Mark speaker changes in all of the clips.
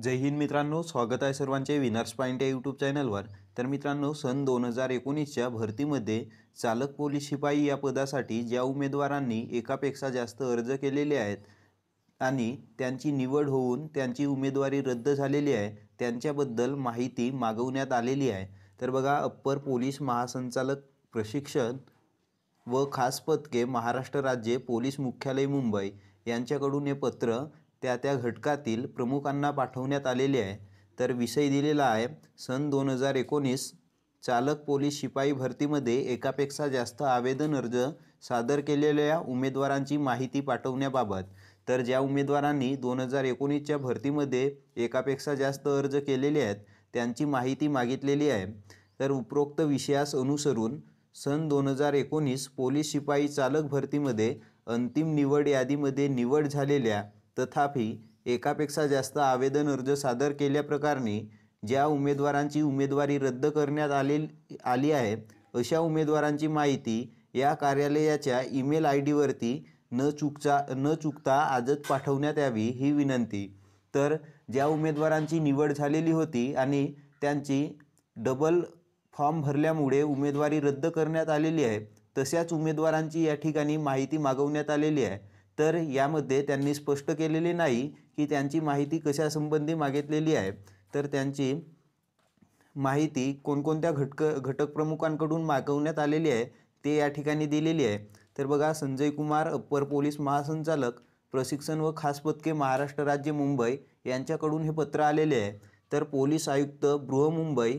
Speaker 1: जय हिंद मित्रांनो स्वागत आहे सर्वांचे विनर्स पॉईंट या यूट्यूब चॅनलवर तर मित्रांनो सन दोन हजार एकोणीसच्या भरतीमध्ये चालक पोलीस शिपाई या पदासाठी ज्या उमेदवारांनी एकापेक्षा जास्त अर्ज केलेले आहेत आणि त्यांची निवड होऊन त्यांची उमेदवारी रद्द झालेली आहे त्यांच्याबद्दल माहिती मागवण्यात आलेली आहे तर बघा अप्पर पोलीस महासंचालक प्रशिक्षण व खास पथके महाराष्ट्र राज्य पोलीस मुख्यालय मुंबई यांच्याकडून हे पत्र त्या त्या घटकातील प्रमुखांना पाठवण्यात आलेले आहे तर विषय दिलेला आहे सन दोन हजार एकोणीस चालक पोलीस शिपाई भरतीमध्ये एकापेक्षा जास्त आवेदन अर्ज सादर केलेल्या उमेदवारांची माहिती पाठवण्याबाबत तर ज्या उमेदवारांनी दोन हजार एकोणीसच्या भरतीमध्ये एकापेक्षा जास्त अर्ज केलेले आहेत त्यांची माहिती मागितलेली आहे तर उपरोक्त विषयास अनुसरून सन दोन हजार एकोणीस पोलीस शिपाई चालक भरतीमध्ये अंतिम निवड यादीमध्ये निवड झालेल्या तथापि एकापेक्षा जास्त आवेदन अर्ज सादर केल्याप्रकारणी ज्या उमेदवारांची उमेदवारी रद्द करण्यात आले आली आहे अशा उमेदवारांची माहिती या कार्यालयाच्या ईमेल आय डीवरती न चुकचा न चुकता आजच पाठवण्यात यावी ही विनंती तर ज्या उमेदवारांची निवड झालेली होती आणि त्यांची डबल फॉर्म भरल्यामुळे उमेदवारी रद्द करण्यात आलेली आहे तशाच उमेदवारांची या ठिकाणी माहिती मागवण्यात आलेली आहे तर यामध्ये त्यांनी स्पष्ट केलेले नाही की त्यांची माहिती कशासंबंधी मागितलेली आहे तर त्यांची माहिती कोणकोणत्या घटक घटक प्रमुखांकडून मागवण्यात आलेली आहे ते या ठिकाणी दिलेली आहे तर बघा संजय कुमार अप्पर पोलीस महासंचालक प्रशिक्षण व खास पथके महाराष्ट्र राज्य मुंबई यांच्याकडून हे पत्र आलेले आहे तर पोलीस आयुक्त बृहमुंबई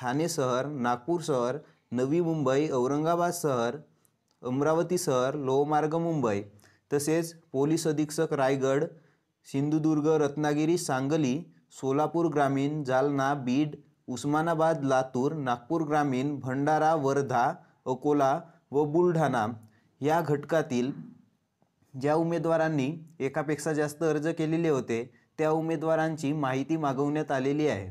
Speaker 1: ठाणे शहर नागपूर शहर नवी मुंबई औरंगाबाद शहर अमरावती शहर लोहमार्ग मुंबई तसेच पोलीस अधीक्षक रायगड सिंधुदुर्ग रत्नागिरी सांगली सोलापूर ग्रामीण जालना बीड उस्मानाबाद लातूर नागपूर ग्रामीण भंडारा वर्धा अकोला व बुलढाणा या घटकातील ज्या उमेदवारांनी एकापेक्षा जास्त अर्ज केलेले होते त्या उमेदवारांची माहिती मागवण्यात आलेली आहे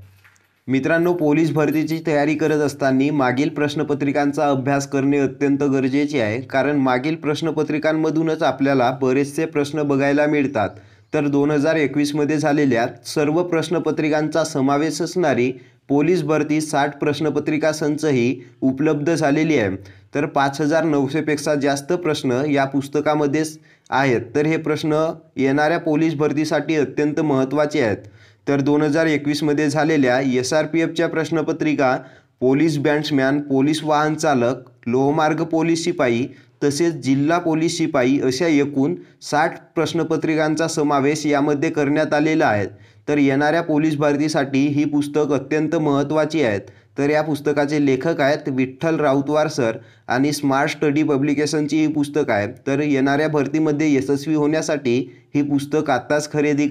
Speaker 1: मित्रांनो पोलीस भरतीची तयारी करत असताना मागील प्रश्नपत्रिकांचा अभ्यास करणे अत्यंत गरजेचे आहे कारण मागील प्रश्नपत्रिकांमधूनच आपल्याला बरेचसे प्रश्न बघायला मिळतात तर दोन हजार एकवीसमध्ये झालेल्या सर्व प्रश्नपत्रिकांचा समावेश असणारी पोलीस भरती साठ प्रश्नपत्रिका संचही उपलब्ध झालेली आहे तर पाच हजार नऊशेपेक्षा जास्त प्रश्न या पुस्तकामध्येच आहेत तर हे प्रश्न येणाऱ्या पोलीस भरतीसाठी अत्यंत महत्त्वाचे आहेत तर दोन हजार एकवीसमध्ये झालेल्या एस आर पी एफच्या प्रश्नपत्रिका पोलीस बँड्समॅन पोलीस वाहन चालक लोहमार्ग पोलीस शिपाई तसेच जिल्हा पोलीस शिपाई अशा एकूण साठ प्रश्नपत्रिकांचा समावेश यामध्ये करण्यात आलेला आहे तर येणाऱ्या पोलीस भरतीसाठी ही पुस्तक अत्यंत महत्त्वाची आहेत तर या पुस्तकाचे लेखक आहेत विठ्ठल राऊतवार सर आणि स्मार्ट स्टडी पब्लिकेशनची ही पुस्तक आहे तर येणाऱ्या भरतीमध्ये यशस्वी होण्यासाठी ही पुस्तक आत्ताच खरेदी